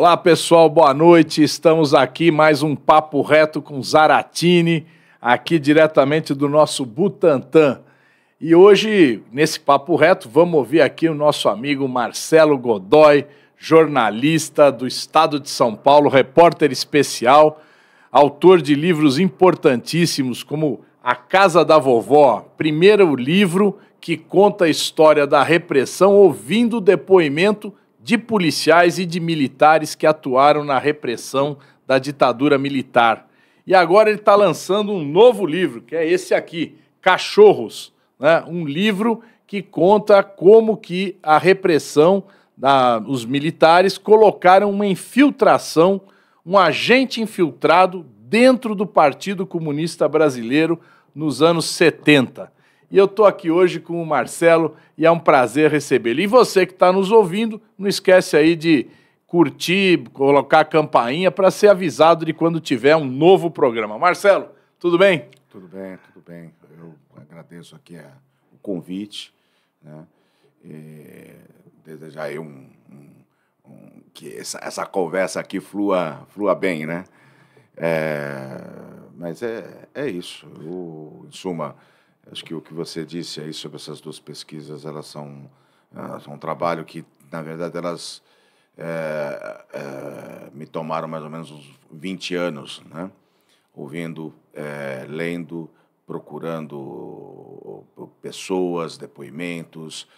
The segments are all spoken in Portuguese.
Olá pessoal, boa noite. Estamos aqui mais um papo reto com Zaratini, aqui diretamente do nosso Butantã. E hoje, nesse papo reto, vamos ouvir aqui o nosso amigo Marcelo Godoy, jornalista do estado de São Paulo, repórter especial, autor de livros importantíssimos como A Casa da Vovó, primeiro livro que conta a história da repressão ouvindo o depoimento de policiais e de militares que atuaram na repressão da ditadura militar. E agora ele está lançando um novo livro, que é esse aqui, Cachorros, né? um livro que conta como que a repressão da, os militares colocaram uma infiltração, um agente infiltrado dentro do Partido Comunista Brasileiro nos anos 70. E eu estou aqui hoje com o Marcelo e é um prazer recebê-lo. E você que está nos ouvindo, não esquece aí de curtir, colocar a campainha para ser avisado de quando tiver um novo programa. Marcelo, tudo bem? Tudo bem, tudo bem. Eu agradeço aqui a, é, o convite, né? E desejar aí um, um, um que essa, essa, conversa aqui flua, flua bem, né? É, mas é, é isso. Eu, em suma, Acho que o que você disse aí sobre essas duas pesquisas, elas são, elas ah, são um trabalho que, na verdade, elas é, é, me tomaram mais ou menos uns 20 anos, né? Ouvindo, é, lendo, procurando pessoas, depoimentos,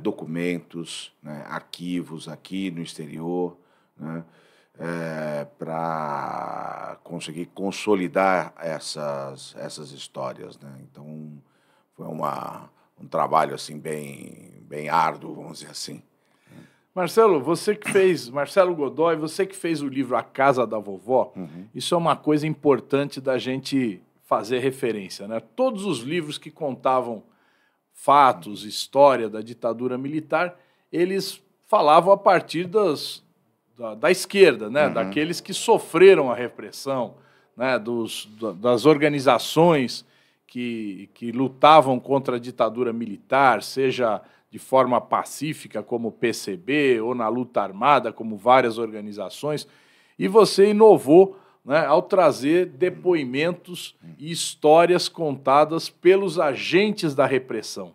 documentos, né? arquivos aqui no exterior, né? é, eh, para conseguir consolidar essas, essas histórias. Né? Então, foi uma, um trabalho assim bem, bem árduo, vamos dizer assim. Marcelo, você que fez, Marcelo Godoy, você que fez o livro A Casa da Vovó, uhum. isso é uma coisa importante da gente fazer referência, né? Todos os livros que contavam fatos, história da ditadura militar, eles falavam a partir das, da, da esquerda, né? Uhum. daqueles que sofreram a repressão, né? Dos, das organizações que, que lutavam contra a ditadura militar, seja de forma pacífica, como o PCB, ou na luta armada, como várias organizações, e você inovou né, ao trazer depoimentos e histórias contadas pelos agentes da repressão.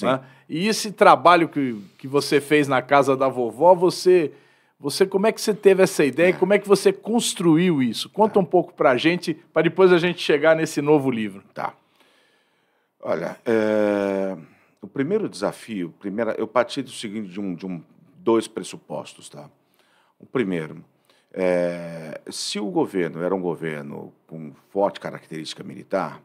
Né? E esse trabalho que, que você fez na casa da vovó, você você, como é que você teve essa ideia? Como é que você construiu isso? Conta tá. um pouco para a gente, para depois a gente chegar nesse novo livro. Tá. Olha, é... o primeiro desafio, primeira, eu parti do seguinte, de um, de um, dois pressupostos, tá? O primeiro, é... se o governo era um governo com forte característica militar,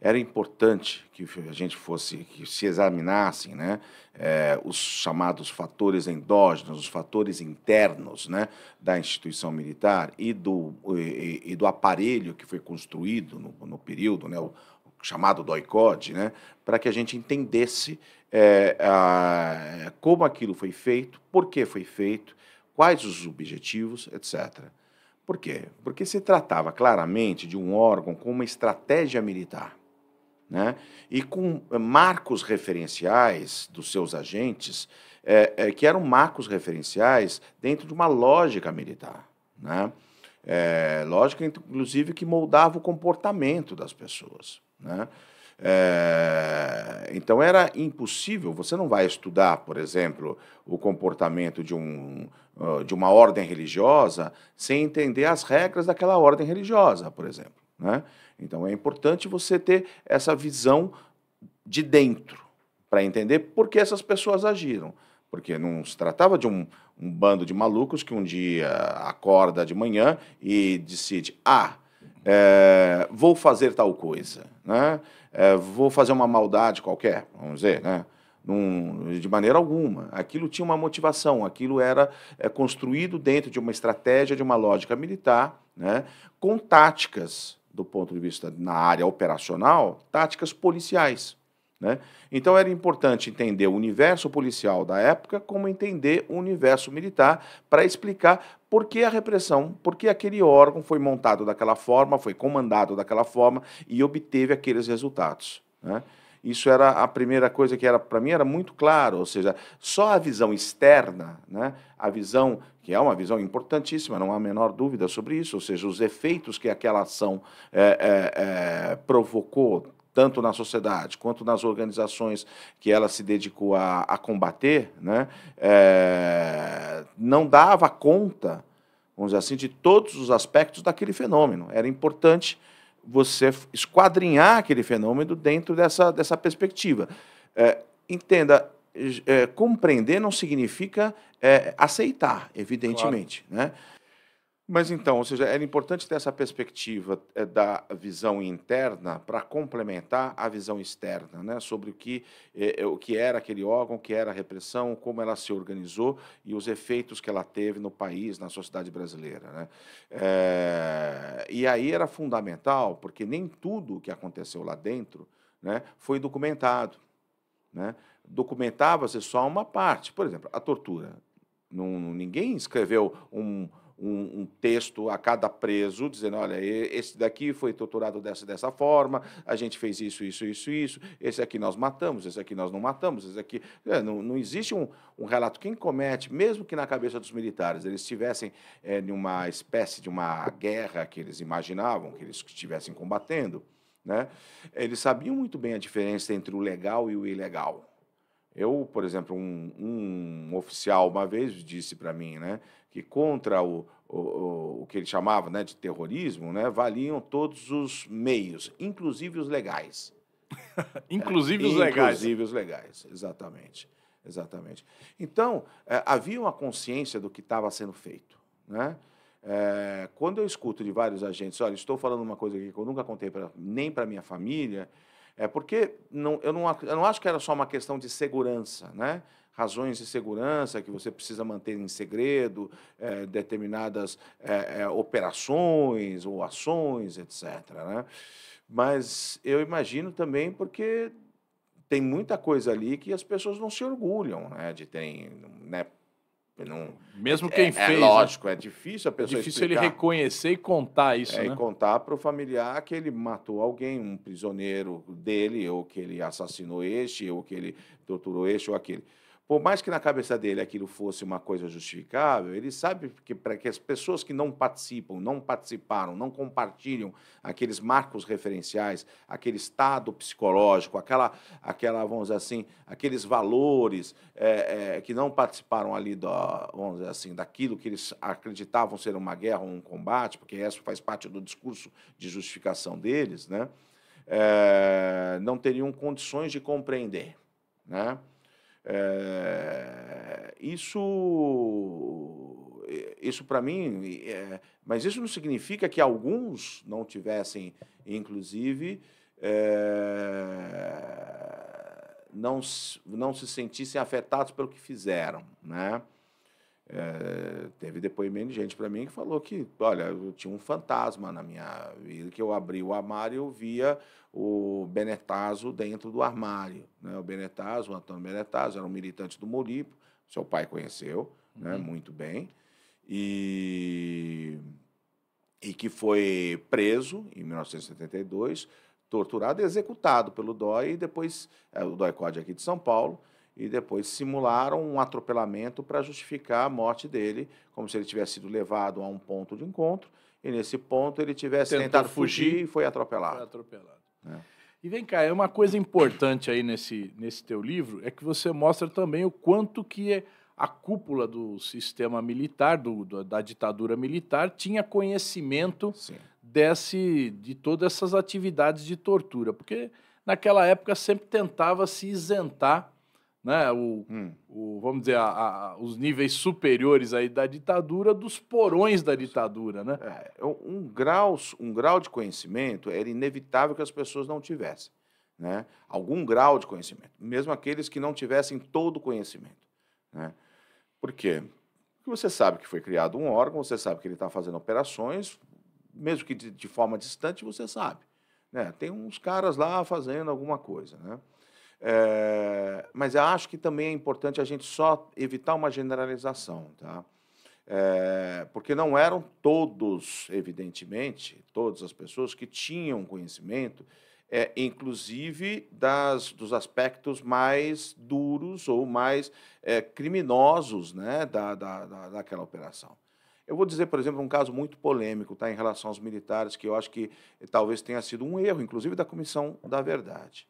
era importante que a gente fosse, que se examinassem né, é, os chamados fatores endógenos, os fatores internos né, da instituição militar e do, e, e do aparelho que foi construído no, no período, né, o, o chamado doicode né, para que a gente entendesse é, a, como aquilo foi feito, por que foi feito, quais os objetivos, etc. Por quê? Porque se tratava claramente de um órgão com uma estratégia militar né? e com eh, marcos referenciais dos seus agentes, é, é, que eram marcos referenciais dentro de uma lógica militar. Né? É, lógica, inclusive, que moldava o comportamento das pessoas. Né? É, então era impossível, você não vai estudar, por exemplo, o comportamento de, um, de uma ordem religiosa sem entender as regras daquela ordem religiosa, por exemplo. Né? Então é importante você ter essa visão de dentro para entender por que essas pessoas agiram. Porque não se tratava de um, um bando de malucos que um dia acorda de manhã e decide: ah, é, vou fazer tal coisa, né? É, vou fazer uma maldade qualquer, vamos dizer, né? Num, de maneira alguma. Aquilo tinha uma motivação, aquilo era é, construído dentro de uma estratégia, de uma lógica militar, né? com táticas do ponto de vista na área operacional, táticas policiais. Né? Então era importante entender o universo policial da época, como entender o universo militar, para explicar por que a repressão, por que aquele órgão foi montado daquela forma, foi comandado daquela forma e obteve aqueles resultados. Né? Isso era a primeira coisa que era para mim era muito claro, ou seja, só a visão externa, né? A visão que é uma visão importantíssima, não há a menor dúvida sobre isso, ou seja, os efeitos que aquela ação é, é, é, provocou tanto na sociedade quanto nas organizações que ela se dedicou a, a combater, né, é, não dava conta, vamos dizer assim, de todos os aspectos daquele fenômeno. Era importante você esquadrinhar aquele fenômeno dentro dessa, dessa perspectiva. É, entenda, é, compreender não significa é, aceitar, evidentemente. Claro. Né? Mas então, ou seja, era importante ter essa perspectiva eh, da visão interna para complementar a visão externa, né? sobre o que, eh, o que era aquele órgão, o que era a repressão, como ela se organizou e os efeitos que ela teve no país, na sociedade brasileira. Né? É, e aí era fundamental, porque nem tudo o que aconteceu lá dentro né, foi documentado. Né? Documentava-se só uma parte. Por exemplo, a tortura. Não, ninguém escreveu um um, um, texto a cada preso, dizendo: olha, esse daqui foi torturado dessa dessa forma, a gente fez isso, isso, isso, isso, esse aqui nós matamos, esse aqui nós não matamos, esse aqui. É, não, não existe um, um relato. Quem comete, mesmo que na cabeça dos militares eles estivessem é, uma espécie de uma guerra que eles imaginavam, que eles estivessem combatendo, né, eles sabiam muito bem a diferença entre o legal e o ilegal. Eu, por exemplo, um, um oficial uma vez disse para mim, né, que contra o, o, o que ele chamava né, de terrorismo, né, valiam todos os meios, inclusive os legais. inclusive os é, legais. Inclusive os legais, exatamente. Exatamente. Então, é, havia uma consciência do que estava sendo feito. Né? É, quando eu escuto de vários agentes, olha, estou falando uma coisa que eu nunca contei pra, nem para minha família, é porque não, eu, não, eu não acho que era só uma questão de segurança, né? razões de segurança que você precisa manter em segredo, é, determinadas é, é, operações ou ações, etc. Né? Mas eu imagino também porque tem muita coisa ali que as pessoas não se orgulham né, de terem né, não, Mesmo é, quem é, fez. É lógico, né? é difícil a pessoa difícil explicar. ele reconhecer e contar isso. É, né? E contar para o familiar que ele matou alguém, um prisioneiro dele, ou que ele assassinou este, ou que ele torturou este ou aquele por mais que na cabeça dele aquilo fosse uma coisa justificável, ele sabe que para que as pessoas que não participam, não participaram, não compartilham aqueles marcos referenciais, aquele estado psicológico, aquela, aquela vamos dizer assim, aqueles valores é, é, que não participaram ali do, vamos dizer assim, daquilo que eles acreditavam ser uma guerra ou um combate, porque isso faz parte do discurso de justificação deles, né? É, não teriam condições de compreender, né? É, isso, é, isso para mim, é, mas isso não significa que alguns não tivessem, inclusive, é, não, não se sentissem afetados pelo que fizeram, né? É, teve depoimento de gente para mim que falou que, olha, eu tinha um fantasma na minha vida, que eu abri o armário e eu via o Benetazo dentro do armário. Né? O Benetazo, o Antônio Benetazo, era um militante do Molipo, seu pai conheceu né? uhum. né? muito bem, e, e que foi preso em 1972, torturado e executado pelo DOI, e depois, é, o DOI Code aqui de São Paulo, e depois simularam um atropelamento para justificar a morte dele, como se ele tivesse sido levado a um ponto de encontro, e nesse ponto ele tivesse Tentou tentado fugir, fugir e foi atropelado. Foi atropelado. É. E vem cá, é uma coisa importante aí nesse, nesse teu livro é que você mostra também o quanto que é a cúpula do sistema militar, do, da ditadura militar, tinha conhecimento desse, de todas essas atividades de tortura, porque naquela época sempre tentava se isentar né, o, hum. o, vamos dizer, a, a, os níveis superiores aí da ditadura, dos porões da ditadura. Né? É, um, grau, um grau de conhecimento era inevitável que as pessoas não tivessem. Né? Algum grau de conhecimento, mesmo aqueles que não tivessem todo o conhecimento. Né? Por quê? Porque você sabe que foi criado um órgão, você sabe que ele está fazendo operações, mesmo que de, de forma distante, você sabe. Né? Tem uns caras lá fazendo alguma coisa. Né? É, mas eu acho que também é importante a gente só evitar uma generalização, tá? É, porque não eram todos, evidentemente, todas as pessoas que tinham conhecimento, é, inclusive das, dos aspectos mais duros ou mais é, criminosos né, da, da, da, daquela operação. Eu vou dizer, por exemplo, um caso muito polêmico tá, em relação aos militares, que eu acho que talvez tenha sido um erro, inclusive da Comissão da Verdade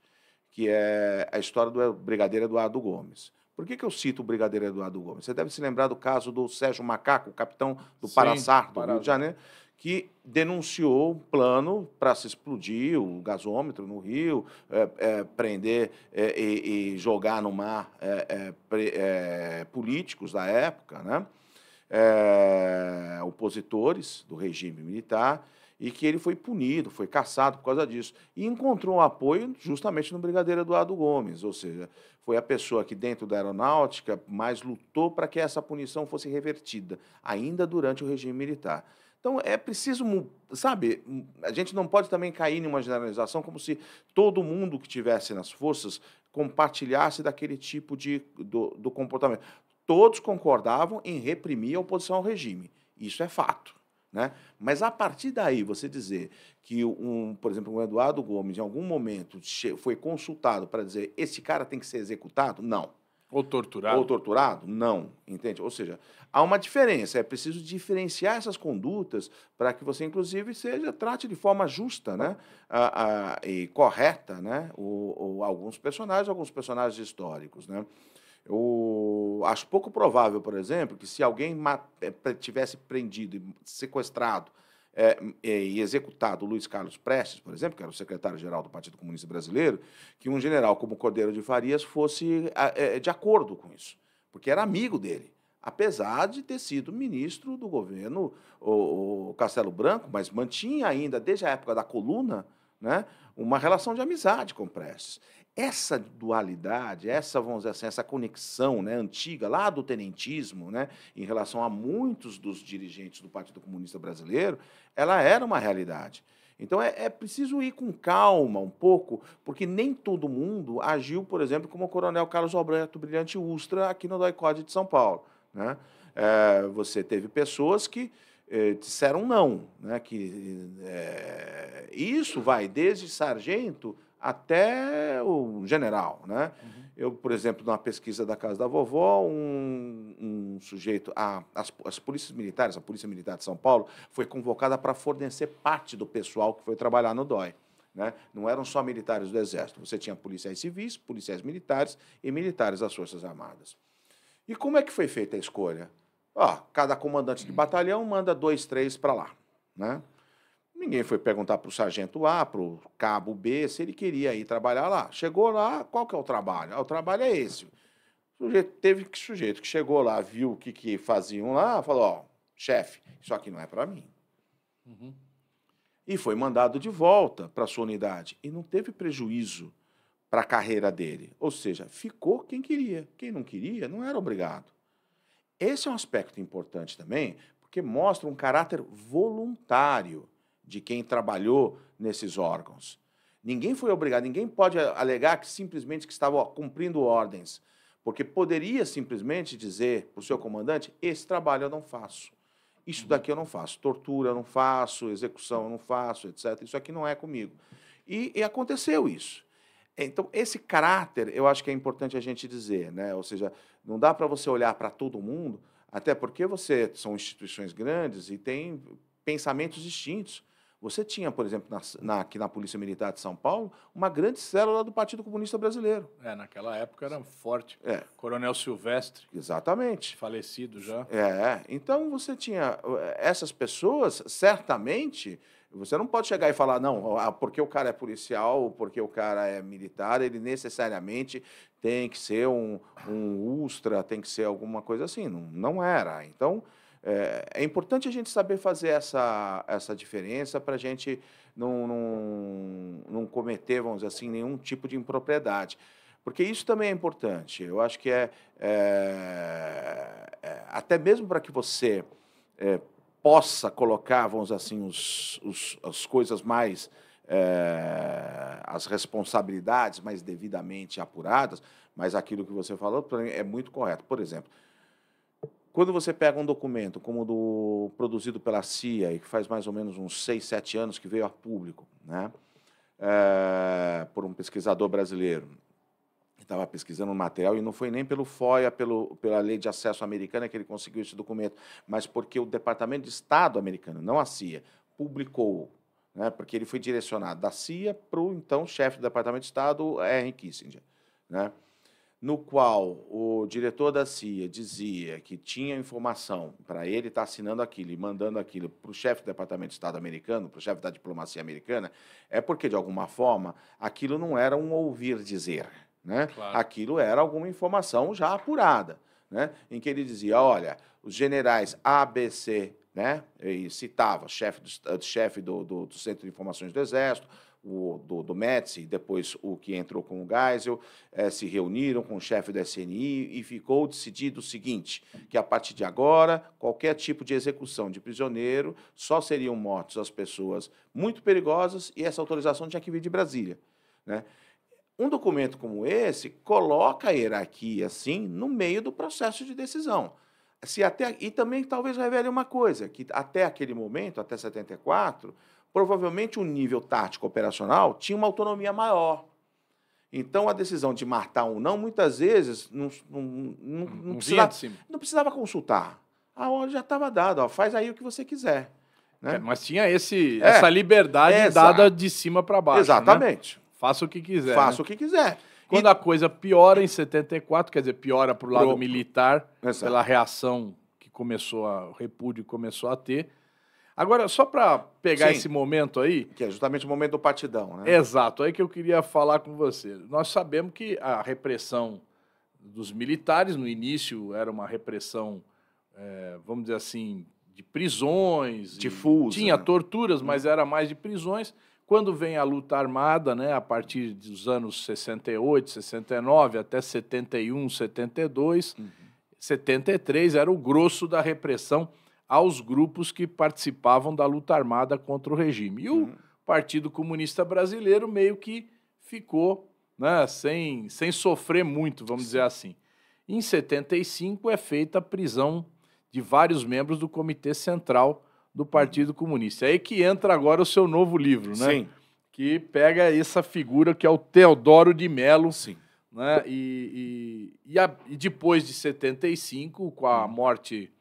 que é a história do Brigadeiro Eduardo Gomes. Por que, que eu cito o Brigadeiro Eduardo Gomes? Você deve se lembrar do caso do Sérgio Macaco, capitão do Sim, Paraçar, do Rio de Janeiro, que denunciou um plano para se explodir o gasômetro no Rio, é, é, prender é, e, e, jogar no mar é, é, é, políticos da época, né? opositores do regime militar e que ele foi punido, foi caçado por causa disso. E encontrou um apoio justamente no Brigadeiro Eduardo Gomes, ou seja, foi a pessoa que, dentro da aeronáutica, mais lutou para que essa punição fosse revertida, ainda durante o regime militar. Então é preciso, sabe, a gente não pode também cair numa generalização como se todo mundo que tivesse nas forças compartilhasse daquele tipo de do, do comportamento. Todos concordavam em reprimir a oposição ao regime. Isso é fato. Né? Mas a partir daí, você dizer que, um, por exemplo, o Eduardo Gomes, em algum momento, foi consultado para dizer esse cara tem que ser executado, não. Ou torturado? Ou torturado? Não, entende? Ou seja, há uma diferença. É preciso diferenciar essas condutas para que você, inclusive, seja trate de forma justa, né? e correta, né? O, o, alguns personagens, alguns personagens históricos, né? Eu acho pouco provável, por exemplo, que se alguém eh, tivesse prendido, sequestrado é, é, e executado o Luiz Carlos Prestes, por exemplo, que era o secretário-geral do Partido Comunista Brasileiro, que um general como Cordeiro de Farias fosse é, de acordo com isso, porque era amigo dele apesar de ter sido ministro do governo o, o, Castelo Branco, mas mantinha ainda, desde a época da coluna, né, uma relação de amizade com Prestes essa dualidade, essa, vamos dizer assim, essa conexão né, antiga lá do tenentismo, né, em relação a muitos dos dirigentes do Partido Comunista Brasileiro, ela era uma realidade. Então é, é, preciso ir com calma um pouco, porque nem todo mundo agiu, por exemplo, como o coronel Carlos Alberto Brilhante Ustra aqui no DOI-Code de São Paulo. Né? É, você teve pessoas que eh, disseram não, né? que eh, isso vai desde sargento até o general, né? Uhum. Eu, por exemplo, numa pesquisa da casa da vovó, um, um sujeito, a, as, as polícias militares, a Polícia Militar de São Paulo, foi convocada para fornecer parte do pessoal que foi trabalhar no DOI. Né? Não eram só militares do Exército, você tinha policiais civis, policiais militares e militares das Forças Armadas. E como é que foi feita a escolha? Ó, cada comandante de hum. batalhão manda dois, três para lá. Né? Ninguém foi perguntar para o sargento A, para o cabo B, se ele queria ir trabalhar lá. Chegou lá, qual que é o trabalho? Ah, o trabalho é esse. O sujeito teve que sujeito que chegou lá, viu o que, que faziam lá, falou: ó, chefe, isso aqui não é para mim. Uhum. E foi mandado de volta para sua unidade e não teve prejuízo para a carreira dele. Ou seja, ficou quem queria. Quem não queria não era obrigado. Esse é um aspecto importante também, porque mostra um caráter voluntário de quem trabalhou nesses órgãos. Ninguém foi obrigado, ninguém pode alegar que simplesmente que estava cumprindo ordens, porque poderia simplesmente dizer para o seu comandante: esse trabalho eu não faço, isso uhum. daqui eu não faço, tortura eu não faço, execução eu não faço, etc. Isso aqui não é comigo. E, e aconteceu isso. Então, esse caráter eu acho que é importante a gente dizer, né? Ou seja, não dá para você olhar para todo mundo, até porque você são instituições grandes e tem pensamentos distintos. Você tinha, por exemplo, na, na, aqui na Polícia Militar de São Paulo, uma grande célula do Partido Comunista Brasileiro. É, naquela época era forte. É. Coronel Silvestre. Exatamente. Falecido já. É, então você tinha eh, essas pessoas, certamente, você não pode chegar e falar, não, ah, porque o cara é policial, porque o cara é militar, ele necessariamente tem que ser um, um ultra, tem que ser alguma coisa assim. Não, não era. Então, é, é importante a gente saber fazer essa, essa diferença para a gente não, não, não cometer, vamos dizer assim, nenhum tipo de impropriedade porque isso também é importante. Eu acho que é, é, é até mesmo para que você é, possa colocar, vamos dizer assim, os, os as coisas mais é, as responsabilidades mais devidamente apuradas, mas aquilo que você falou é muito correto. Por exemplo, quando você pega um documento como o do produzido pela CIA, e que faz mais ou menos uns 6, 7 anos que veio a público, né? É, por um pesquisador brasileiro, que estava pesquisando o material, e não foi nem pelo FOIA, pelo, pela lei de acesso americana que ele conseguiu esse documento, mas porque o Departamento de Estado americano, não a CIA, publicou, né? porque ele foi direcionado da CIA para o então chefe do Departamento de Estado, Henry Kissinger. Né? no qual o diretor da CIA dizia que tinha informação para ele estar tá assinando aquilo e mandando aquilo para o chefe do Departamento de Estado americano, para o chefe da diplomacia americana, é porque, de alguma forma, aquilo não era um ouvir dizer. Né? Claro. Aquilo era alguma informação já apurada, né? em que ele dizia: olha, os generais ABC, né? e citava chefe do, chefe do, do, do Centro de Informações do Exército, o, do, do Metz, depois o que entrou com o Geisel, eh, se reuniram com o chefe da SNI e ficou decidido o seguinte, que a partir de agora, qualquer tipo de execução de prisioneiro, só seriam mortos as pessoas muito perigosas e essa autorização tinha que vir de Brasília. Né? Um documento como esse coloca a hierarquia, assim, no meio do processo de decisão. Se até, e também talvez revele uma coisa, que até aquele momento, até 74, provavelmente o nível tático operacional tinha uma autonomia maior. Então, a decisão de matar ou não, muitas vezes, não, não, não, não precisava, não precisava consultar. A ordem já estava dada, ó, faz aí o que você quiser. Né? É, mas tinha esse, é, essa liberdade dada de cima para baixo. Né? Exatamente. Né? Faça o que quiser. Né? Faça né? o que quiser. Quando e... a coisa piora em 74, quer dizer, piora para o lado militar, pela reação que começou a, o repúdio começou a ter, Agora, só para pegar Sim, esse momento aí. Que é justamente o momento do partidão, né? Exato, aí que eu queria falar com você. Nós sabemos que a repressão dos militares, no início, era uma repressão, é, vamos dizer assim, de prisões. Difusa. Tinha né? torturas, mas hum. era mais de prisões. Quando vem a luta armada, né, a partir dos anos 68, 69 até 71, 72, uhum. 73, era o grosso da repressão aos grupos que participavam da luta armada contra o regime. E o uhum. Partido Comunista Brasileiro meio que ficou né, sem, sem sofrer muito, vamos Sim. dizer assim. Em 75 é feita a prisão de vários membros do Comitê Central do Partido uhum. Comunista. É aí que entra agora o seu novo livro, né? Sim. Que pega essa figura que é o Teodoro de Melo. Sim. Né? E, e, e, a, e depois de 75, com a uhum. morte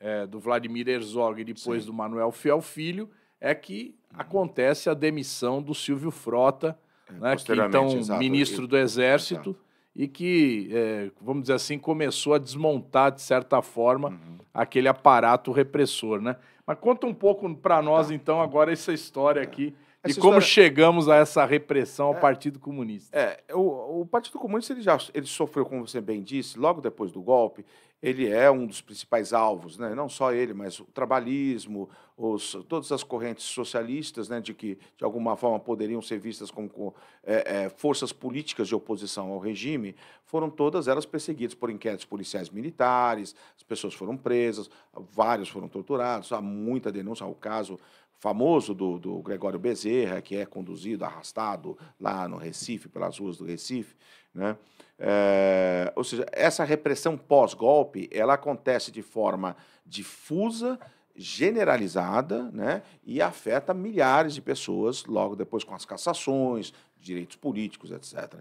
é, do Vladimir Herzog e depois Sim. do Manuel Fiel Filho, é que uhum. acontece a demissão do Silvio Frota, é, né, que então exato, ministro do Exército, exato. e que, é, vamos dizer assim, começou a desmontar, de certa forma, uhum. aquele aparato repressor. Né? Mas conta um pouco para tá. nós, tá. então, agora essa história aqui. É. Essa e história... como chegamos a essa repressão ao é, Partido Comunista? É, o, o, Partido Comunista ele já ele sofreu, como você bem disse, logo depois do golpe, ele é um dos principais alvos, né? não só ele, mas o trabalhismo, os, todas as correntes socialistas, né, de que de alguma forma poderiam ser vistas como, é, é, forças políticas de oposição ao regime, foram todas elas perseguidas por inquéritos policiais militares, as pessoas foram presas, vários foram torturados, há muita denúncia, o caso famoso do, do, Gregório Bezerra, que é conduzido, arrastado lá no Recife, pelas ruas do Recife. Né? É, ou seja, essa repressão pós-golpe ela acontece de forma difusa, generalizada, né? e afeta milhares de pessoas logo depois com as cassações, direitos políticos, etc.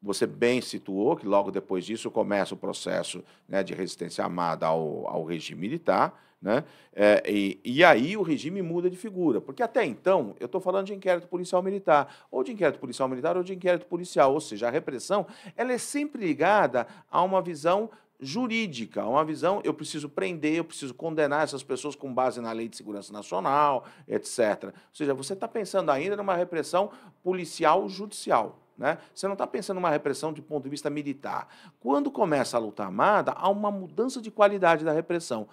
Você bem situou que logo depois disso começa o processo né, de resistência armada ao, ao regime militar, né? É, e, e, aí o regime muda de figura, porque até então eu estou falando de inquérito policial militar, ou de inquérito policial militar, ou de inquérito policial, ou seja, a repressão ela é sempre ligada a uma visão jurídica, uma visão, eu preciso prender, eu preciso condenar essas pessoas com base na Lei de Segurança Nacional, etc. Ou seja, você está pensando ainda numa repressão policial judicial. Né? Você não está pensando numa repressão de ponto de vista militar. Quando começa a luta armada, há uma mudança de qualidade da repressão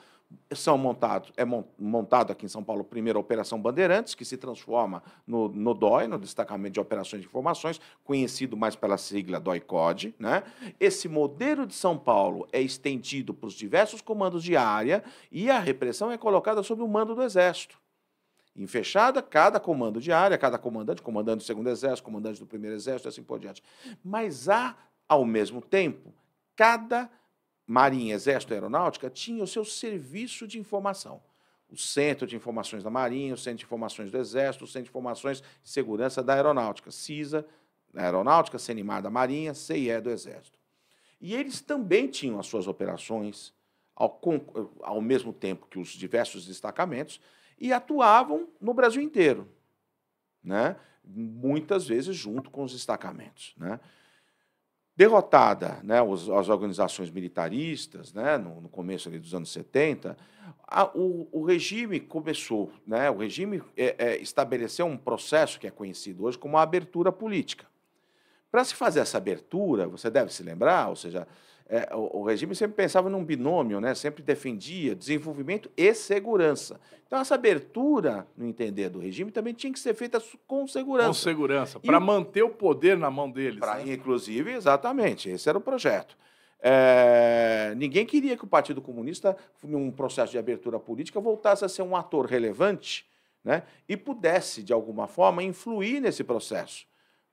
são montados, é montado aqui em São Paulo, primeiro a Operação Bandeirantes, que se transforma no, no DOI, no Destacamento de Operações de Informações, conhecido mais pela sigla DOI-COD. Né? Esse modelo de São Paulo é estendido para os diversos comandos de área e a repressão é colocada sob o mando do Exército. Em fechada, cada comando de área, cada comandante, comandante do segundo exército, comandante do primeiro exército, assim por diante. Mas há, ao mesmo tempo, cada Marinha, Exército e Aeronáutica tinha o seu serviço de informação. O Centro de Informações da Marinha, o Centro de Informações do Exército, o Centro de Informações de Segurança da Aeronáutica, CISA, da né, Aeronáutica, CNMAR da Marinha, CIE do Exército. E eles também tinham as suas operações ao, ao mesmo tempo que os diversos destacamentos e atuavam no Brasil inteiro, né? muitas vezes junto com os destacamentos. Né? Derrotada né, os, as organizações militaristas, né, no, no começo dos anos 70, a, o, o, regime começou, né, o regime é, é, estabeleceu um processo que é conhecido hoje como a abertura política. Para se fazer essa abertura, você deve se lembrar, ou seja, é, o, o, regime sempre pensava num binômio, né? sempre defendia desenvolvimento e segurança. Então, essa abertura, no entender do regime, também tinha que ser feita com segurança. Com segurança, para manter o poder na mão deles. Pra, né? Inclusive, exatamente, esse era o projeto. É, ninguém queria que o Partido Comunista, num processo de abertura política, voltasse a ser um ator relevante né? e pudesse, de alguma forma, influir nesse processo.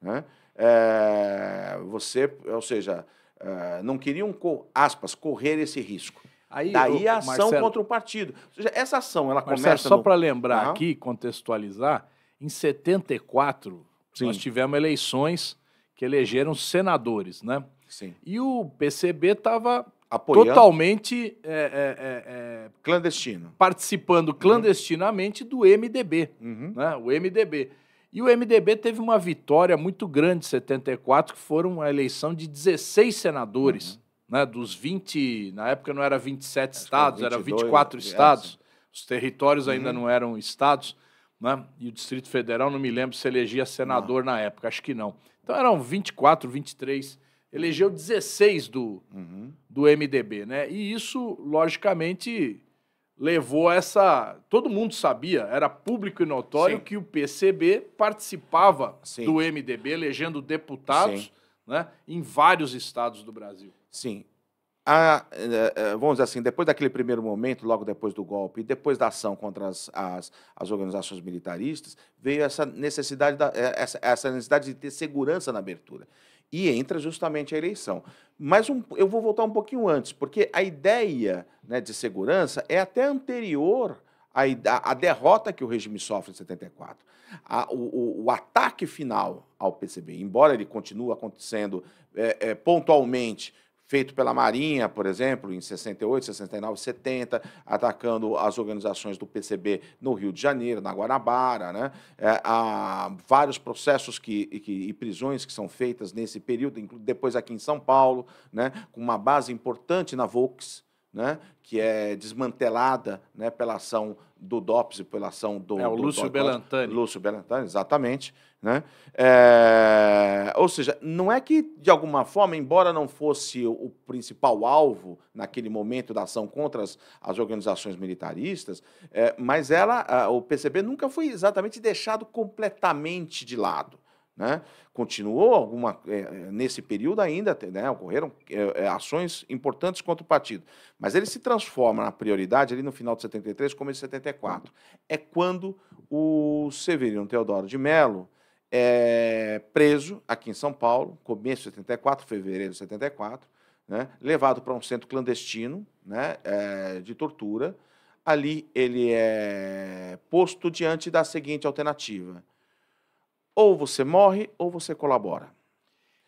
Né? É, você, ou seja, ah, não queriam, aspas, correr esse risco. Aí, Daí a ação Marcelo, contra o partido. Ou seja, essa ação, ela Marcelo, começa... só no... para lembrar uhum. aqui, contextualizar, em 74, Sim. nós tivemos eleições que elegeram senadores, né? Sim. E o PCB estava totalmente é, é, é, é, clandestino, participando uhum. clandestinamente uhum. do MDB, uhum. né? O MDB. E o MDB teve uma vitória muito grande em 74, que foram a eleição de 16 senadores, uhum. né, dos 20, na época não era 27 Acho estados, era, 22, 24 é, estados. Os territórios uhum. ainda não eram estados, né? E o Distrito Federal, não me lembro se elegia senador na época, acho que não. Então eram 24, 23, elegeu 16 do, uhum. do MDB, né? E isso, logicamente, levou essa. Todo mundo sabia, era público e notório Sim. que o PCB participava Sim. do MDB, elegendo deputados né, em vários estados do Brasil. Sim. A, eh, eh, vamos dizer assim, depois daquele primeiro momento, logo depois do golpe, depois da ação contra as, as, as organizações militaristas, veio essa necessidade, da, eh, essa, essa necessidade de ter segurança na abertura e entra justamente a eleição. Mas um, eu vou voltar um pouquinho antes, porque a ideia né, de segurança é até anterior à, à, derrota que o regime sofre em 74. A, o, o, ataque final ao PCB, embora ele continue acontecendo é, é, pontualmente feito pela Marinha, por exemplo, em 68, 69, 70, atacando as organizações do PCB no Rio de Janeiro, na Guanabara. Né? É, há vários processos que, que, e prisões que são feitas nesse período, depois aqui em São Paulo, né? com uma base importante na Volks, né? que é desmantelada né? pela ação do DOPS e pela ação do. É, o do, Lúcio do, Belantani. Lúcio Belantani, exatamente. Né? É, ou seja, não é que, de alguma forma, embora não fosse o principal alvo naquele momento da ação contra as, as organizações militaristas, é, mas ela, a, o PCB nunca foi exatamente deixado completamente de lado. Né? Continuou alguma é, é nesse período ainda né, ocorreram é, é, ações importantes contra o partido, mas ele se transforma na prioridade ali no final de 73, começo de 74. É quando o Severino Teodoro de Mello é preso aqui em São Paulo, começo de 74, fevereiro de 74, né, levado para um centro clandestino né, é, de tortura. Ali ele é posto diante da seguinte alternativa ou você morre ou você colabora.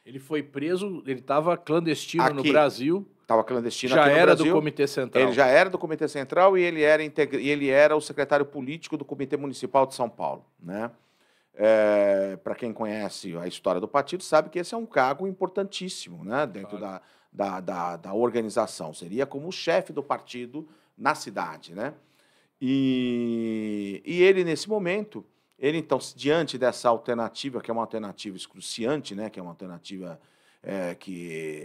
Ele foi preso, ele estava clandestino aqui, no Brasil. Estava clandestino já era Brasil. do Comitê Central. Ele já era do Comitê Central e ele era, integra... ele era o secretário político do Comitê Municipal de São Paulo. Né? É, Para quem conhece a história do partido, sabe que esse é um cargo importantíssimo né? dentro claro. da, da, da, da organização. Seria como o chefe do partido na cidade. Né? E, e ele, nesse momento, ele, então, diante dessa alternativa, que é uma alternativa excruciante, né, que é uma alternativa é, que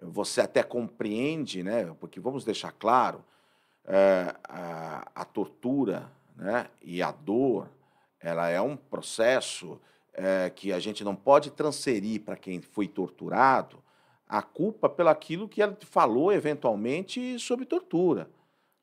você até compreende, né, porque vamos deixar claro, é, a, a, tortura né, e a dor, ela é um processo é, que a gente não pode transferir para quem foi torturado a culpa pelaquilo que ela falou eventualmente sobre tortura.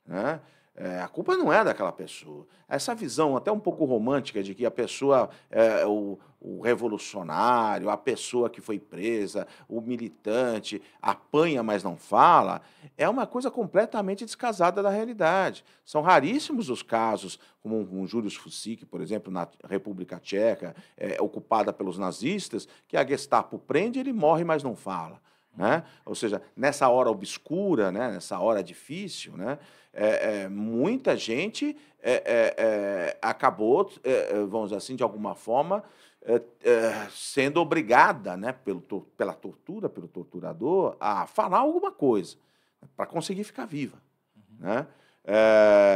Né? É, a culpa não é daquela pessoa. Essa visão até um pouco romântica de que a pessoa é o, o revolucionário, a pessoa que foi presa, o militante, apanha, mas não fala, é uma coisa completamente descasada da realidade. São raríssimos os casos, como um Júlio Fusik, por exemplo, na República Tcheca, é, ocupada pelos nazistas, que a Gestapo prende, ele morre, mas não fala. Né? Ou seja, nessa hora obscura, né? nessa hora difícil, né? É, é, muita gente é, é, é acabou, é, vamos dizer assim, de alguma forma, sendo obrigada né? Pelo, pela tortura, pelo torturador, a falar alguma coisa né? para conseguir ficar viva. Uhum. Né?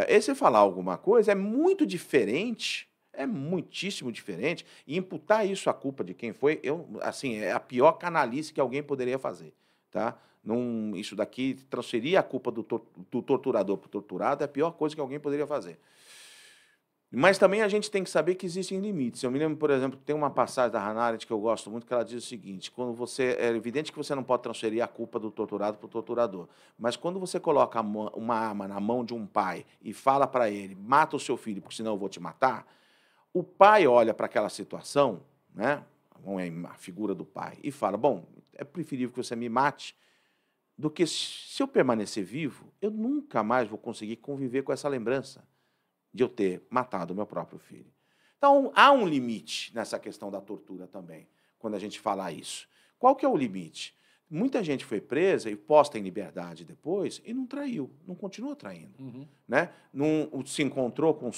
esse falar alguma coisa é muito diferente é muitíssimo diferente. E imputar isso à culpa de quem foi, eu, assim, é a pior canalice que alguém poderia fazer, tá? Num, isso daqui, transferir a culpa do, tor do torturador para o torturado é a pior coisa que alguém poderia fazer. Mas também a gente tem que saber que existem limites. Eu me lembro, por exemplo, tem uma passagem da Hannah Arendt que eu gosto muito, que ela diz o seguinte: quando você é evidente que você não pode transferir a culpa do torturado para o torturador, mas quando você coloca uma arma na mão de um pai e fala para ele, mata o seu filho, porque senão eu vou te matar, o pai olha para aquela situação, né? É a figura do pai, e fala: Bom, é preferível que você me mate do que se eu permanecer vivo, eu nunca mais vou conseguir conviver com essa lembrança de eu ter matado meu próprio filho. Então, há um limite nessa questão da tortura também, quando a gente falar isso. Qual que é o limite? Muita gente foi presa e posta em liberdade depois e não traiu, não continua traindo. Uhum. Né? Não, se encontrou com.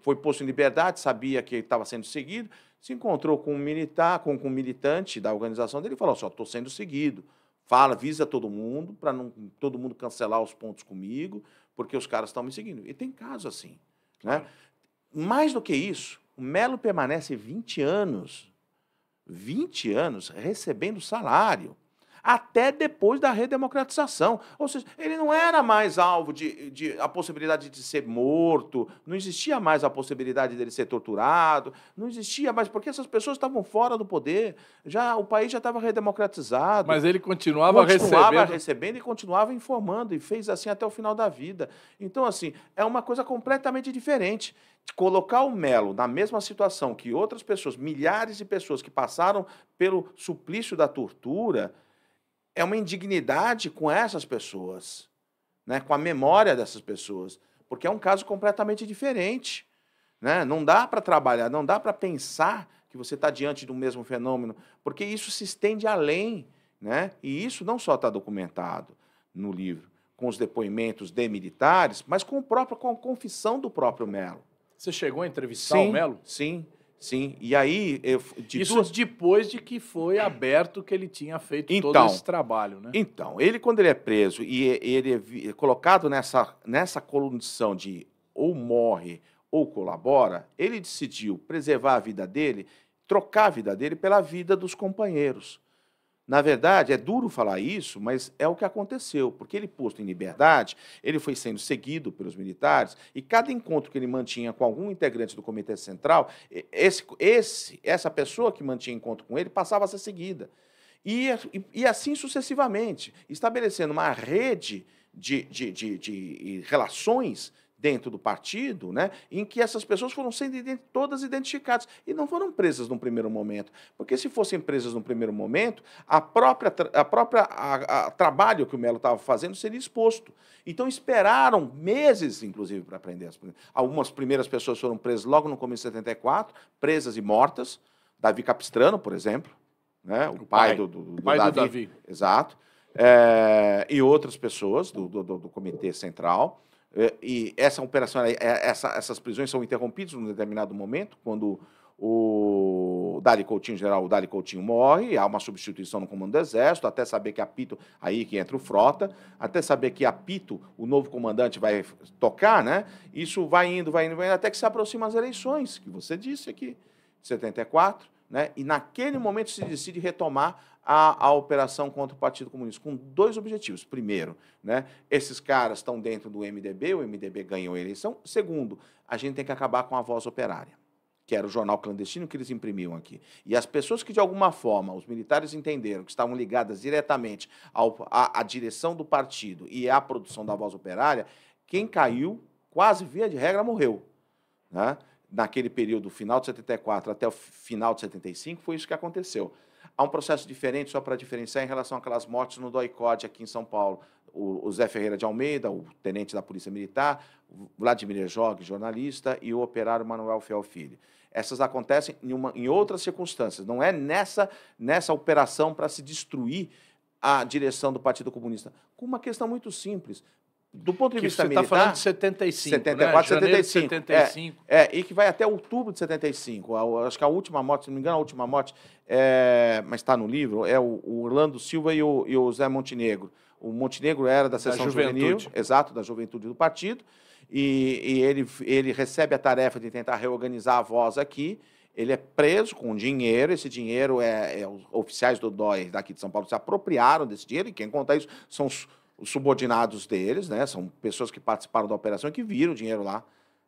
Foi posto em liberdade, sabia que estava sendo seguido, se encontrou com um militar, com, com um militante da organização dele e falou: só estou sendo seguido. Fala, avisa todo mundo, para não todo mundo cancelar os pontos comigo, porque os caras estão me seguindo. E tem caso assim. Né? Mais do que isso, o Melo permanece 20 anos, 20 anos recebendo salário até depois da redemocratização. Ou seja, ele não era mais alvo de, de a possibilidade de ser morto, não existia mais a possibilidade dele ser torturado, não existia mais, porque essas pessoas estavam fora do poder, já o país já estava redemocratizado. Mas ele continuava, continuava recebendo... recebendo e continuava informando, e fez assim até o final da vida. Então, assim, é uma coisa completamente diferente colocar o Melo na mesma situação que outras pessoas, milhares de pessoas que passaram pelo suplício da tortura, é uma indignidade com essas pessoas, né? com a memória dessas pessoas, porque é um caso completamente diferente. Né? Não dá para trabalhar, não dá para pensar que você está diante do mesmo fenômeno, porque isso se estende além. Né? E isso não só está documentado no livro, com os depoimentos de militares, mas com, o próprio, com a confissão do próprio Melo. Você chegou a entrevistar sim, o Melo? Sim. Sim, e aí... Eu, de Isso duas... depois de que foi aberto que ele tinha feito então, todo esse trabalho, né? Então, ele quando ele é preso e ele é, é colocado nessa, nessa condição de ou morre ou colabora, ele decidiu preservar a vida dele, trocar a vida dele pela vida dos companheiros. Na verdade, é duro falar isso, mas é o que aconteceu, porque ele posto em liberdade, ele foi sendo seguido pelos militares e cada encontro que ele mantinha com algum integrante do Comitê Central, esse, esse, essa pessoa que mantinha encontro com ele passava a ser seguida. E, e, e assim sucessivamente, estabelecendo uma rede de, de, de, de relações dentro do partido, né, em que essas pessoas foram sendo ident todas identificadas e não foram presas no primeiro momento. Porque se fossem presas no primeiro momento, a própria, a própria a, a trabalho que o Melo estava fazendo seria exposto. Então esperaram meses, inclusive, para prender as Algumas primeiras pessoas foram presas logo no começo de 74, presas e mortas. Davi Capistrano, por exemplo, né, o, o pai, pai, do, do, do pai Davi. do Davi. Exato. É, e outras pessoas do, do, do Comitê Central. É, e essa operação, é, é, essa, essas prisões são interrompidas num determinado momento, quando o Dali Coutinho, general Dali Coutinho morre, há uma substituição no comando do Exército, até saber que apito, aí que entra o Frota, até saber que apito o novo comandante vai tocar, né? Isso vai indo, vai indo, vai indo, até que se aproximam as eleições, que você disse aqui, de 74, né? E naquele momento se decide retomar a, a operação contra o Partido Comunista, com dois objetivos. Primeiro, né, esses caras estão dentro do MDB, o MDB ganhou a eleição. Segundo, a gente tem que acabar com a voz operária que era o jornal clandestino que eles imprimiam aqui. E as pessoas que, de alguma forma, os militares entenderam que estavam ligadas diretamente ao, à, à, direção do partido e à produção da voz operária, quem caiu, quase via de regra, morreu. Né? Naquele período, final de 74 até o final de 75, foi isso que aconteceu. Há um processo diferente, só para diferenciar, em relação àquelas mortes no doicote aqui em São Paulo. O, o Zé Ferreira de Almeida, o tenente da Polícia Militar, Vladimir Jog, jornalista, e o operário Manuel Fiel Filho. Essas acontecem em, uma, em outras circunstâncias. Não é nessa, nessa operação para se destruir a direção do Partido Comunista. Com uma questão muito simples do ponto de que vista você militar... Você está falando de 75, 74, né? 75. 75. É, é, e que vai até outubro de 75. A, acho que a última morte, se não me engano, a última morte, é, mas está no livro, é o, o Orlando Silva e o, e o, Zé Montenegro. O Montenegro era da seção da juvenil, exato, da juventude do partido, e, e ele, ele recebe a tarefa de tentar reorganizar a voz aqui, ele é preso com dinheiro, esse dinheiro é, é os oficiais do DOE daqui de São Paulo se apropriaram desse dinheiro, e quem conta isso são os, os subordinados deles, né? São pessoas que participaram da operação e que viram o dinheiro lá.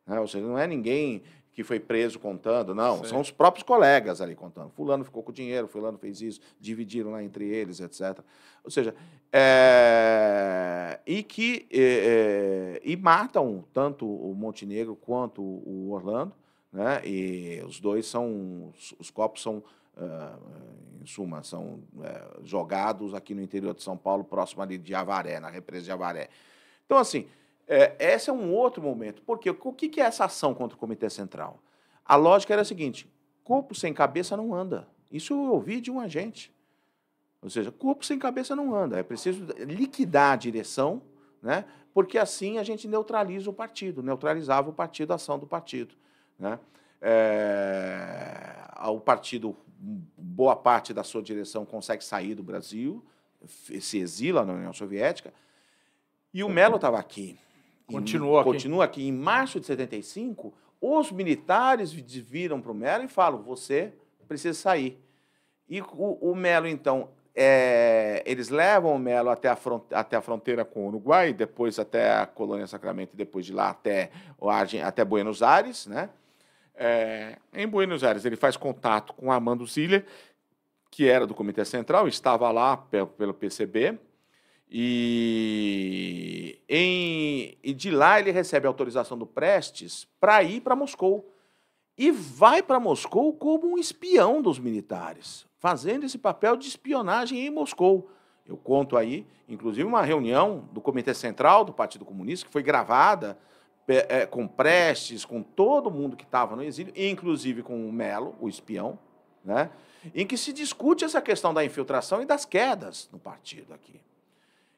Né? Ou seja, não é ninguém que foi preso contando, não. Sim. São os próprios colegas ali contando. Fulano ficou com o dinheiro, fulano fez isso, dividiram lá entre eles, etc. Ou seja, é... e que é, e matam tanto o Montenegro quanto o Orlando, né? E os dois são os copos são eh, em suma, são eh, jogados aqui no interior de São Paulo, próximo ali de Avaré, na represa de Avaré. Então, assim, é, esse é um outro momento. Porque o que, que é essa ação contra o Comitê Central? A lógica era a seguinte: corpo sem cabeça não anda. Isso eu ouvi de um agente. Ou seja, corpo sem cabeça não anda. É preciso liquidar a direção, né? porque assim a gente neutraliza o partido, neutralizava o partido, a ação do partido. Né? É... o partido boa parte da sua direção consegue sair do Brasil, se exila na União Soviética. E o Melo estava aqui. Continua aqui. Continua aqui. Em março de 75, os militares viram para o Melo e falam: você precisa sair. E o, o Melo, então, é, eles levam o Melo até a, até a fronteira com o Uruguai, depois até a Colônia Sacramento, e depois de lá até, até Buenos Aires, né? É, em Buenos Aires, ele faz contato com Armando Ziller, que era do Comitê Central, estava lá pelo PCB, e, em, e de lá ele recebe autorização do Prestes para ir para Moscou. E vai para Moscou como um espião dos militares, fazendo esse papel de espionagem em Moscou. Eu conto aí, inclusive, uma reunião do Comitê Central do Partido Comunista, que foi gravada, é, com Prestes, com todo mundo que estava no exílio, inclusive com o Melo, o espião, né? em que se discute essa questão da infiltração e das quedas no partido aqui.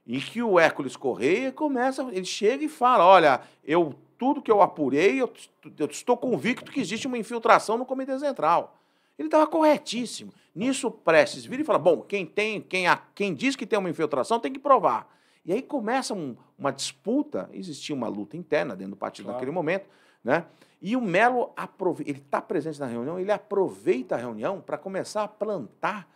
Em que o Hércules Correia começa, ele chega e fala: olha, eu tudo que eu apurei, eu, eu estou convicto que existe uma infiltração no Comitê Central. Ele estava corretíssimo. Nisso, Prestes vira e fala: bom, quem tem, quem, a, quem diz que tem uma infiltração tem que provar. E aí começa um, uma disputa, existia uma luta interna dentro do partido claro. naquele momento, né? E o Melo, ele está presente na reunião, ele aproveita a reunião para começar a plantar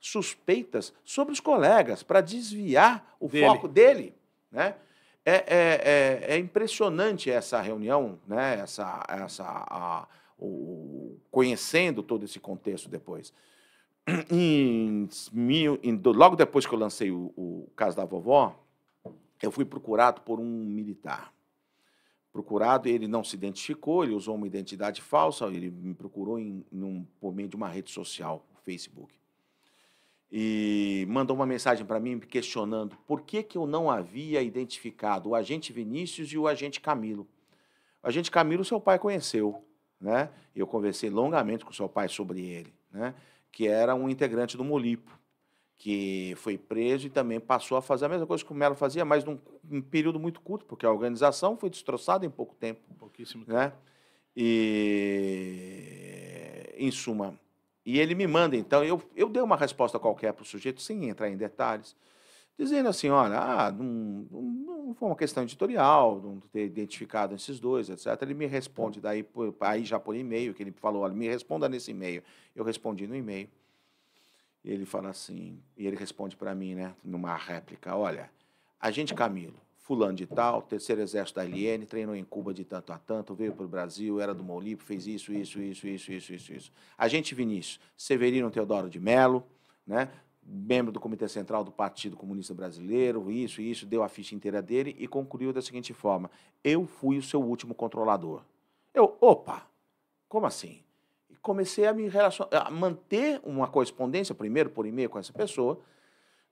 suspeitas sobre os colegas, para desviar o dele. foco dele, né? É, é, é, é, impressionante essa reunião, né? Essa, essa, a, o, conhecendo todo esse contexto depois. Em, em, logo depois que eu lancei o, o caso da vovó, eu fui procurado por um militar. Procurado, ele não se identificou, ele usou uma identidade falsa, ele me procurou em, em um, por meio de uma rede social, Facebook. E mandou uma mensagem para mim questionando por que, que eu não havia identificado o agente Vinícius e o agente Camilo. O agente Camilo, seu pai conheceu, né? Eu conversei longamente com seu pai sobre ele, né? Que era um integrante do Molipo que foi preso e também passou a fazer a mesma coisa que o Melo fazia, mas num um período muito curto, porque a organização foi destroçada em pouco tempo. Pouquíssimo né? tempo. Né? E, em suma, e ele me manda, então, eu, eu dei uma resposta qualquer para o sujeito, sem entrar em detalhes, dizendo assim, olha, ah, não, não, foi uma questão editorial, não ter identificado esses dois, etc. Ele me responde daí, por, aí já por e-mail, que ele falou, olha, me responda nesse e-mail. Eu respondi no e-mail ele fala assim, e ele responde para mim, né, numa réplica, olha, a gente Camilo, fulano de tal, terceiro exército da LN, treinou em Cuba de tanto a tanto, veio para o Brasil, era do Molipo, fez isso, isso, isso, isso, isso, isso, isso. A gente Vinícius, Severino Teodoro de Melo, né, membro do Comitê Central do Partido Comunista Brasileiro, isso, isso, deu a ficha inteira dele e concluiu da seguinte forma, eu fui o seu último controlador. Eu, opa, como assim? comecei a me relacionar, a manter uma correspondência, primeiro por e-mail com essa pessoa,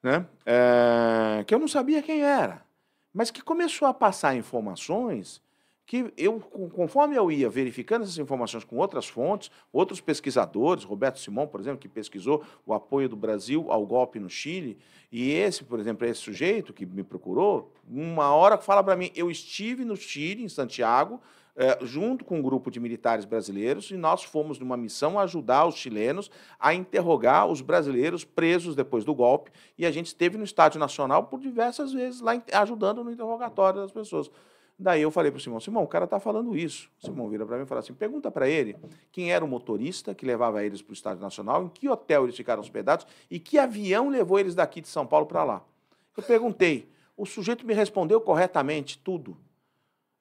né? É, que eu não sabia quem era, mas que começou a passar informações que eu, conforme eu ia verificando essas informações com outras fontes, outros pesquisadores, Roberto Simão, por exemplo, que pesquisou o apoio do Brasil ao golpe no Chile, e esse, por exemplo, esse sujeito que me procurou, uma hora fala para mim, eu estive no Chile, em Santiago, é, junto com um grupo de militares brasileiros, e nós fomos numa missão ajudar os chilenos a interrogar os brasileiros presos depois do golpe. E a gente esteve no Estádio Nacional por diversas vezes, lá ajudando no interrogatório das pessoas. Daí eu falei para o Simão, Simão, o cara está falando isso. O Simão vira para mim e fala assim, pergunta para ele quem era o motorista que levava eles para o Estádio Nacional, em que hotel eles ficaram hospedados e que avião levou eles daqui de São Paulo para lá. Eu perguntei, o sujeito me respondeu corretamente tudo.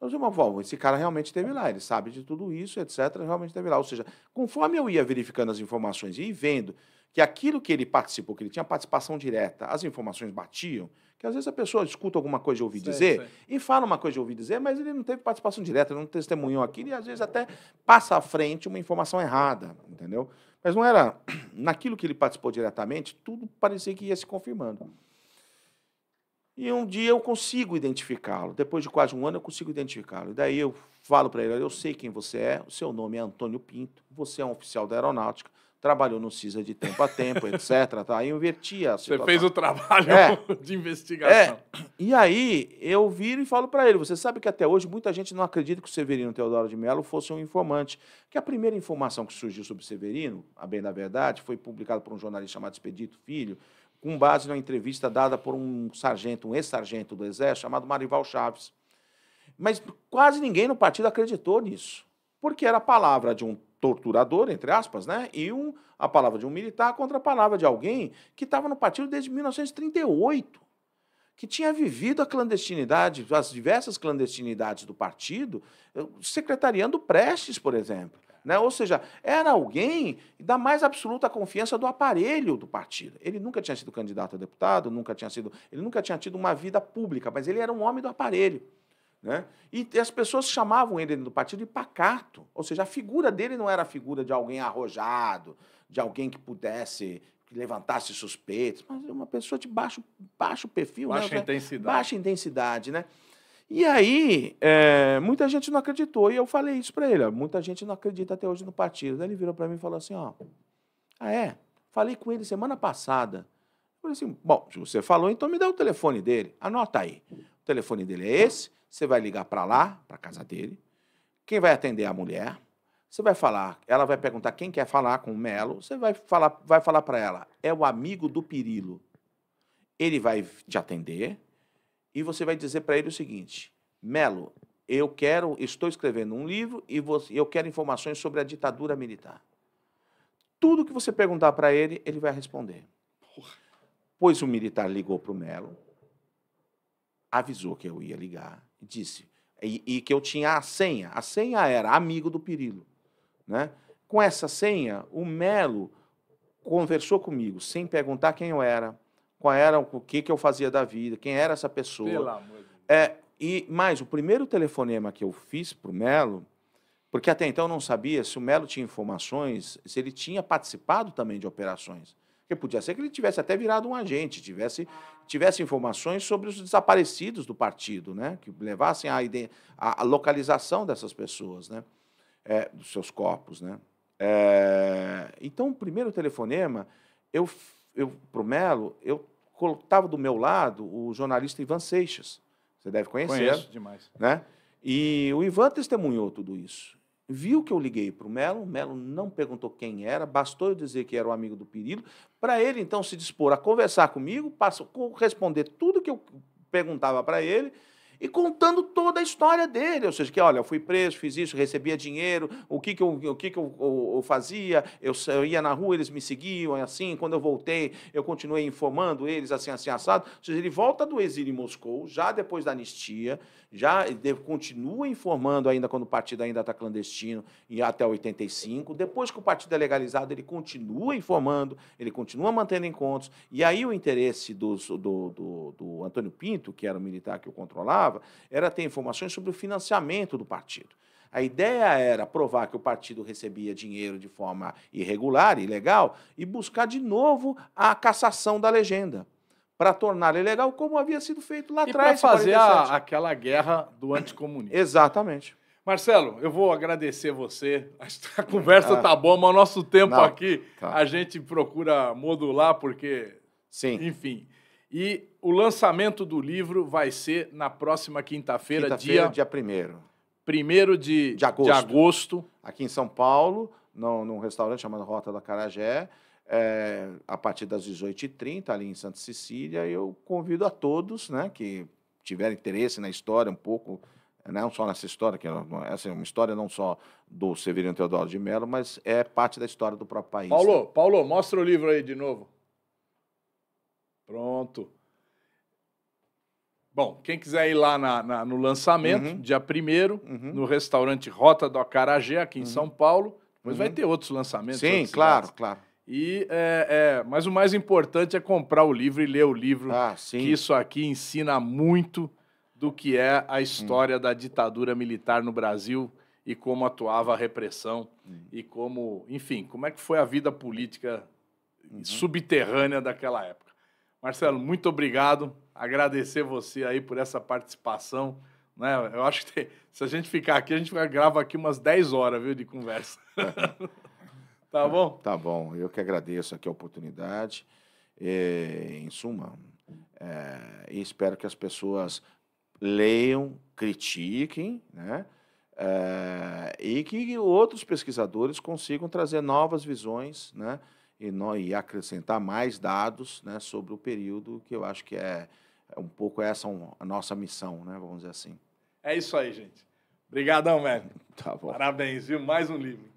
Nós dizemos, bom, esse cara realmente esteve lá, ele sabe de tudo isso, etc., realmente esteve lá. Ou seja, conforme eu ia verificando as informações e vendo que aquilo que ele participou, que ele tinha participação direta, as informações batiam, que às vezes a pessoa escuta alguma coisa de ouvir dizer e fala uma coisa de ouvir dizer, mas ele não teve participação direta, não testemunhou aquilo e às vezes até passa à frente uma informação errada, entendeu? Mas não era naquilo que ele participou diretamente, tudo parecia que ia se confirmando. E um dia eu consigo identificá-lo. Depois de quase um ano, eu consigo identificá-lo. E daí eu falo para ele: eu sei quem você é, o seu nome é Antônio Pinto, você é um oficial da aeronáutica, trabalhou no CISA de tempo a tempo, etc. Tá? Eu inverti a situação. Você fez o trabalho é. de investigação. É. E aí eu viro e falo para ele: você sabe que até hoje muita gente não acredita que o Severino Teodoro de Mello fosse um informante. Que a primeira informação que surgiu sobre o Severino, a bem da verdade, foi publicada por um jornalista chamado Expedito Filho, com base numa entrevista dada por um sargento, um ex-sargento do Exército, chamado Marival Chaves. Mas quase ninguém no partido acreditou nisso, porque era a palavra de um torturador, entre aspas, né? E um, a palavra de um militar contra a palavra de alguém que estava no partido desde 1938, que tinha vivido a clandestinidade, as diversas clandestinidades do partido, eh, secretariando Prestes, por exemplo. Né? Ou seja, era alguém da mais absoluta confiança do aparelho do partido. Ele nunca tinha sido candidato a deputado, nunca tinha sido, ele nunca tinha tido uma vida pública, mas ele era um homem do aparelho. Né? E, e as pessoas chamavam ele do partido de pacato, ou seja, a figura dele não era a figura de alguém arrojado, de alguém que pudesse que levantasse suspeitos, mas uma pessoa de baixo, baixo perfil, né? baixa né? intensidade, baixa intensidade, né? E aí, é, muita gente não acreditou, e eu falei isso para ele. Ó, muita gente não acredita até hoje no partido. Daí ele virou para mim e falou assim: ó, ah, é? Falei com ele semana passada. Eu falei assim: bom, se você falou, então me dá o telefone dele. Anota aí. O telefone dele é esse. Você vai ligar para lá, para casa dele. Quem vai atender é a mulher. Você vai falar, ela vai perguntar quem quer falar com o Melo. Você vai falar, vai falar para ela, é o amigo do Pirilo. Ele vai te atender, e você vai dizer para ele o seguinte: Melo, eu quero, estou escrevendo um livro e eu quero informações sobre a ditadura militar. Tudo que você perguntar para ele, ele vai responder. Pois o militar ligou para o Melo, avisou que eu ia ligar, e disse e, e, que eu tinha a senha. A senha era amigo do Pirilo, né? Com essa senha, o Melo conversou comigo sem perguntar quem eu era, qual era o que, que eu fazia da vida, quem era essa pessoa. Pelo amor de Deus. É, e mais, o primeiro telefonema que eu fiz para o Melo, porque até então eu não sabia se o Melo tinha informações, se ele tinha participado também de operações. Porque podia ser que ele tivesse até virado um agente, tivesse, tivesse informações sobre os desaparecidos do partido, né? que levassem a, a localização dessas pessoas, né? É, dos seus corpos. Né? É, então, o primeiro telefonema, eu, eu para o Melo, eu estava do meu lado o jornalista Ivan Seixas. Você deve conhecer. Conheço demais. Né? E o Ivan testemunhou tudo isso. Viu que eu liguei para o Melo, o Melo não perguntou quem era, bastou eu dizer que era um amigo do perigo, para ele então se dispor a conversar comigo, passou, responder tudo que eu perguntava para ele, e contando toda a história dele. Ou seja, que olha, eu fui preso, fiz isso, recebia dinheiro, o que, que, eu, o que, que eu, eu, eu fazia, eu, eu, ia na rua, eles me seguiam, é assim, quando eu voltei, eu continuei informando eles, assim, assim, assado. Ou seja, ele volta do exílio em Moscou, já depois da anistia, já continua informando ainda quando o partido ainda está clandestino, e até 85. Depois que o partido é legalizado, ele continua informando, ele continua mantendo encontros, e aí o interesse dos, do, do, do Antônio Pinto, que era o militar que o controlava, precisava era ter informações sobre o financiamento do partido. A ideia era provar que o partido recebia dinheiro de forma irregular, ilegal, e buscar de novo a cassação da legenda para torná-la ilegal como havia sido feito lá e atrás. Para fazer a, aquela guerra do anticomunismo. Exatamente. Marcelo, eu vou agradecer você. Tá- a conversa ah, tá boa, mas o nosso tempo não, aqui tá. a gente procura modular porque, Sim. enfim, e o lançamento do livro vai ser na próxima quinta-feira, quinta dia... dia 1 1 de, de, agosto. de agosto. Aqui em São Paulo, num, num restaurante chamado Rota da Carajé, é, a partir das 18h30, ali em Santa Cecília. Eu convido a todos né, que tiverem interesse na história um pouco né, não só nessa história, que essa é assim, uma história não só do Severino Teodoro de Mello, mas é parte da história do próprio país. Paulo, né? Paulo, mostra o livro aí de novo. Pronto. Bom, quem quiser ir lá na, na, no lançamento, uhum. dia 1 uhum. no restaurante Rota do Acarajé, aqui em uhum. São Paulo. Depois vai uhum. ter outros lançamentos. Sim, claro, claro. E, é, é, mas o mais importante é comprar o livro e ler o livro, ah, que isso aqui ensina muito do que é a história da ditadura militar no Brasil e como atuava a repressão uhum. e como, enfim, como é que foi a vida política uhum. subterrânea daquela época. Marcelo, muito obrigado. Agradecer você aí por essa participação. Né? Eu acho que se a gente ficar aqui, a gente grava aqui umas 10 horas viu, de conversa. tá bom? Tá bom. Eu que agradeço aqui a oportunidade. É, em suma, é, espero que as pessoas leiam, critiquem, né? É, e que outros pesquisadores consigam trazer novas visões, né? e, e acrescentar mais dados né, sobre o período, que eu acho que é, é um pouco essa a nossa missão, né, vamos dizer assim. É isso aí, gente. Obrigadão, velho. Tá bom. Parabéns, viu? Mais um livro.